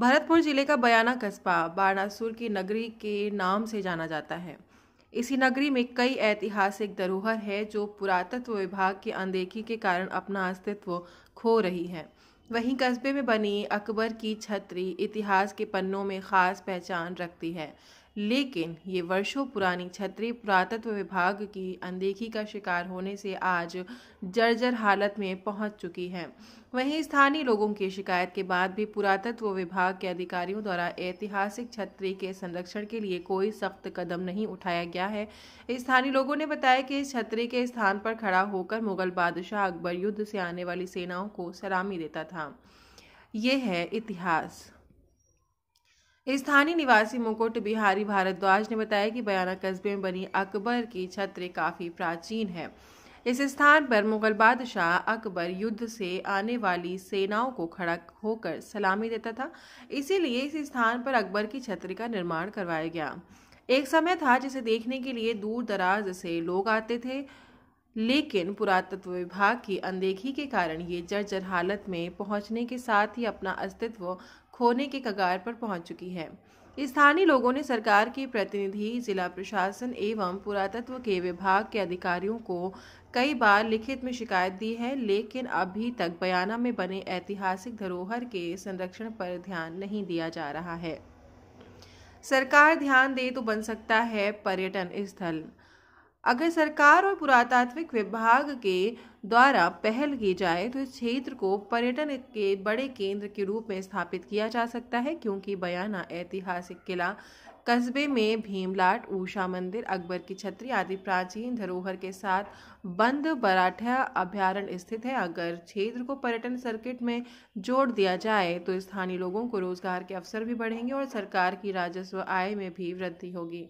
भरतपुर जिले का बयाना कस्बा बाणासुर की नगरी के नाम से जाना जाता है इसी नगरी में कई ऐतिहासिक धरोहर है जो पुरातत्व विभाग की अनदेखी के कारण अपना अस्तित्व खो रही है वहीं कस्बे में बनी अकबर की छतरी इतिहास के पन्नों में खास पहचान रखती है लेकिन ये वर्षों पुरानी छतरी पुरातत्व विभाग की अनदेखी का शिकार होने से आज जर्जर हालत में पहुंच चुकी है वहीं स्थानीय लोगों की शिकायत के बाद भी पुरातत्व विभाग के अधिकारियों द्वारा ऐतिहासिक छतरी के संरक्षण के लिए कोई सख्त कदम नहीं उठाया गया है स्थानीय लोगों ने बताया कि इस छतरी के स्थान पर खड़ा होकर मुगल बादशाह अकबर युद्ध से आने वाली सेनाओं को सलामी देता था ये है इतिहास स्थानीय निवासी मुकुट बिहारी भारद्वाज ने बताया कि बयाना कस्बे में बनी अकबर की छत्र काफ़ी प्राचीन है इस स्थान पर मुगल बादशाह अकबर युद्ध से आने वाली सेनाओं को खड़ा होकर सलामी देता था इसीलिए इस स्थान पर अकबर की छत्र का निर्माण करवाया गया एक समय था जिसे देखने के लिए दूर दराज से लोग आते थे लेकिन पुरातत्व विभाग की अनदेखी के कारण ये जर्जर हालत में पहुंचने के साथ ही अपना अस्तित्व खोने के कगार पर पहुंच चुकी है स्थानीय लोगों ने सरकार के प्रतिनिधि जिला प्रशासन एवं पुरातत्व के विभाग के अधिकारियों को कई बार लिखित में शिकायत दी है लेकिन अभी तक बयाना में बने ऐतिहासिक धरोहर के संरक्षण पर ध्यान नहीं दिया जा रहा है सरकार ध्यान दे तो बन सकता है पर्यटन स्थल अगर सरकार और पुरातात्विक विभाग के द्वारा पहल की जाए तो इस क्षेत्र को पर्यटन के बड़े केंद्र के रूप में स्थापित किया जा सकता है क्योंकि बयाना ऐतिहासिक किला कस्बे में भीमलाट ऊषा मंदिर अकबर की छतरी आदि प्राचीन धरोहर के साथ बंद बराठा अभ्यारण्य स्थित है अगर क्षेत्र को पर्यटन सर्किट में जोड़ दिया जाए तो स्थानीय लोगों को रोजगार के अवसर भी बढ़ेंगे और सरकार की राजस्व आय में भी वृद्धि होगी